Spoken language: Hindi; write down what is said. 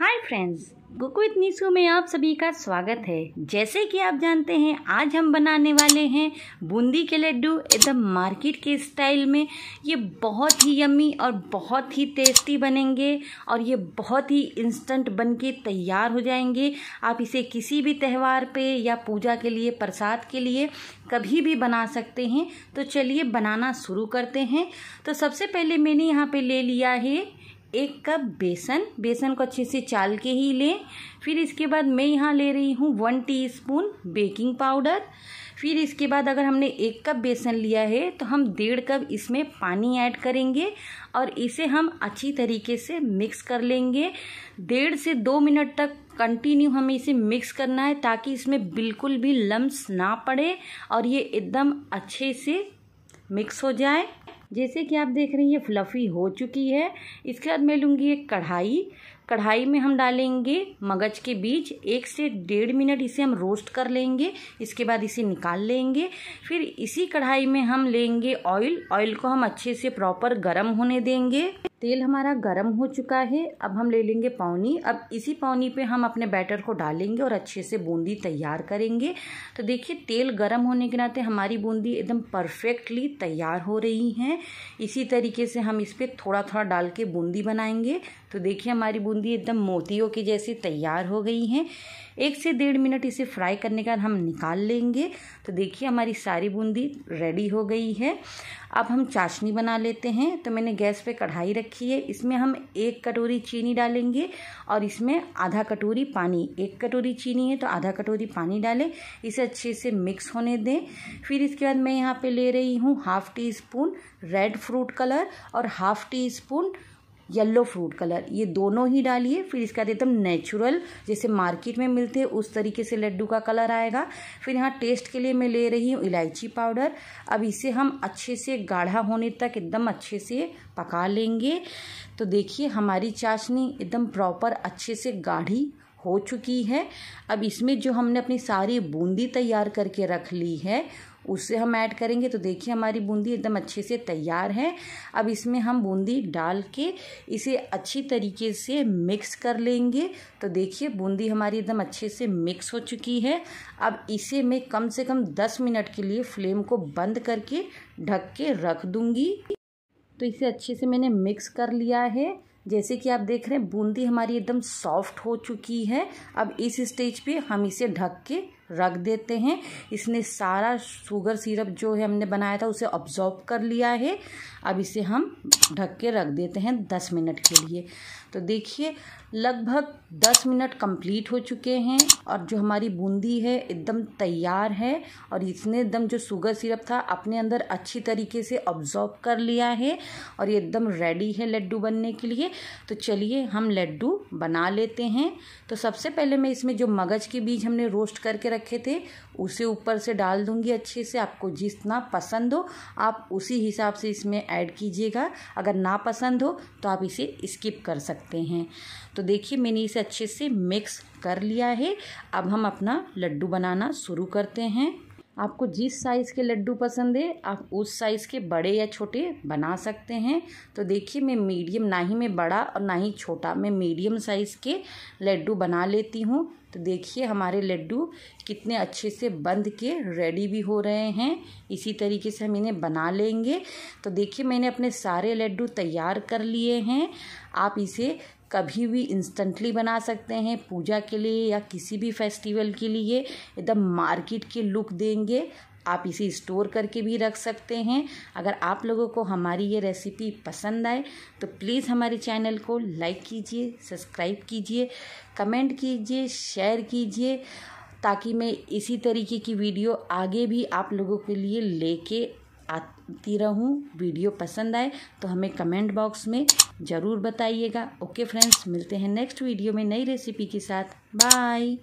hi friends cook with Nisu में आप सभी का स्वागत है जैसे कि आप जानते हैं आज हम बनाने वाले हैं बूंदी के लड्डू एकदम मार्केट के स्टाइल में ये बहुत ही यम्मी और बहुत ही टेस्टी बनेंगे और ये बहुत ही इंस्टेंट बनके तैयार हो जाएंगे आप इसे किसी भी त्यौहार पे या पूजा के लिए प्रसाद के लिए कभी भी बना सकते हैं तो चलिए बनाना शुरू करते हैं तो सबसे पहले मैंने यहाँ पर ले लिया है एक कप बेसन बेसन को अच्छे से चाल के ही लें फिर इसके बाद मैं यहाँ ले रही हूँ वन टीस्पून बेकिंग पाउडर फिर इसके बाद अगर हमने एक कप बेसन लिया है तो हम डेढ़ कप इसमें पानी ऐड करेंगे और इसे हम अच्छी तरीके से मिक्स कर लेंगे डेढ़ से दो मिनट तक कंटिन्यू हमें इसे मिक्स करना है ताकि इसमें बिल्कुल भी लम्स ना पड़े और ये एकदम अच्छे से मिक्स हो जाए जैसे कि आप देख रहे हैं ये फ्लफ़ी हो चुकी है इसके बाद मैं लूँगी एक कढ़ाई कढ़ाई में हम डालेंगे मगज के बीज एक से डेढ़ मिनट इसे हम रोस्ट कर लेंगे इसके बाद इसे निकाल लेंगे फिर इसी कढ़ाई में हम लेंगे ऑयल ऑयल को हम अच्छे से प्रॉपर गर्म होने देंगे तेल हमारा गर्म हो चुका है अब हम ले लेंगे पावनी अब इसी पावनी पे हम अपने बैटर को डालेंगे और अच्छे से बूंदी तैयार करेंगे तो देखिए तेल गर्म होने के नाते हमारी बूंदी एकदम परफेक्टली तैयार हो रही है इसी तरीके से हम इस पर थोड़ा थोड़ा डाल के बूंदी बनाएंगे तो देखिए हमारी बूंदी एकदम मोतियों की जैसी तैयार हो गई है एक से डेढ़ मिनट इसे फ्राई करने के बाद हम निकाल लेंगे तो देखिए हमारी सारी बूंदी रेडी हो गई है अब हम चाशनी बना लेते हैं तो मैंने गैस पे कढ़ाई रखी है इसमें हम एक कटोरी चीनी डालेंगे और इसमें आधा कटोरी पानी एक कटोरी चीनी है तो आधा कटोरी पानी डालें इसे अच्छे से मिक्स होने दें फिर इसके बाद मैं यहाँ पे ले रही हूँ half teaspoon red fruit colour और half teaspoon yellow fruit colour ये दोनों ही डालिए फिर इसका एकदम नेचुरल जैसे मार्केट में मिलते हैं उस तरीके से लड्डू का कलर आएगा फिर यहाँ टेस्ट के लिए मैं ले रही हूँ इलायची पाउडर अब इसे हम अच्छे से गाढ़ा होने तक एकदम अच्छे से पका लेंगे तो देखिए हमारी चाशनी एकदम प्रॉपर अच्छे से गाढ़ी हो चुकी है अब इसमें जो हमने अपनी सारी बूंदी तैयार करके रख ली है उससे हम ऐड करेंगे तो देखिए हमारी बूंदी एकदम अच्छे से तैयार है अब इसमें हम बूंदी डाल के इसे अच्छी तरीके से मिक्स कर लेंगे तो देखिए बूंदी हमारी एकदम अच्छे से मिक्स हो चुकी है अब इसे मैं कम से कम दस मिनट के लिए फ्लेम को बंद करके ढक के रख दूँगी तो इसे अच्छे से मैंने मिक्स कर लिया है जैसे कि आप देख रहे हैं बूंदी हमारी एकदम सॉफ्ट हो चुकी है अब इस स्टेज पे हम इसे ढक के रख देते हैं इसने सारा शुगर सिरप जो है हमने बनाया था उसे ऑब्जॉर्व कर लिया है अब इसे हम ढक के रख देते हैं दस मिनट के लिए तो देखिए लगभग दस मिनट कंप्लीट हो चुके हैं और जो हमारी बूंदी है एकदम तैयार है और इसने एकदम जो शुगर सिरप था अपने अंदर अच्छी तरीके से ऑब्जॉर्व कर लिया है और ये एकदम रेडी है लड्डू बनने के लिए तो चलिए हम लड्डू बना लेते हैं तो सबसे पहले मैं इसमें जो मगज के बीज हमने रोस्ट करके रख रखे थे उसे ऊपर से डाल दूंगी अच्छे से आपको जितना पसंद हो आप उसी हिसाब से इसमें ऐड कीजिएगा अगर ना पसंद हो तो आप इसे स्किप कर सकते हैं तो देखिए मैंने इसे अच्छे से मिक्स कर लिया है अब हम अपना लड्डू बनाना शुरू करते हैं आपको जिस साइज़ के लड्डू पसंद है आप उस साइज़ के बड़े या छोटे बना सकते हैं तो देखिए मैं मीडियम ना ही मैं बड़ा और ना ही छोटा मैं मीडियम साइज़ के लड्डू बना लेती हूँ तो देखिए हमारे लड्डू कितने अच्छे से बंद के रेडी भी हो रहे हैं इसी तरीके से हम इन्हें बना लेंगे तो देखिए मैंने अपने सारे लड्डू तैयार कर लिए हैं आप इसे कभी भी इंस्टेंटली बना सकते हैं पूजा के लिए या किसी भी फेस्टिवल के लिए एकदम मार्केट के लुक देंगे आप इसे स्टोर करके भी रख सकते हैं अगर आप लोगों को हमारी ये रेसिपी पसंद आए तो प्लीज़ हमारे चैनल को लाइक कीजिए सब्सक्राइब कीजिए कमेंट कीजिए शेयर कीजिए ताकि मैं इसी तरीके की वीडियो आगे भी आप लोगों के लिए लेके आती रहूं वीडियो पसंद आए तो हमें कमेंट बॉक्स में ज़रूर बताइएगा ओके फ्रेंड्स मिलते हैं नेक्स्ट वीडियो में नई रेसिपी के साथ बाय